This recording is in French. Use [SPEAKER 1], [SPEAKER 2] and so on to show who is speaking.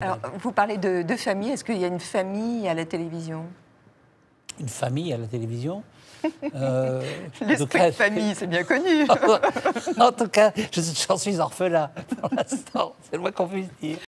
[SPEAKER 1] Alors, vous parlez de, famille. Est-ce qu'il y a une famille à la télévision
[SPEAKER 2] Une famille à la télévision euh, L'esprit de famille, c'est bien connu.
[SPEAKER 3] en tout cas, j'en suis orphelin pour l'instant. C'est le moins qu'on puisse dire.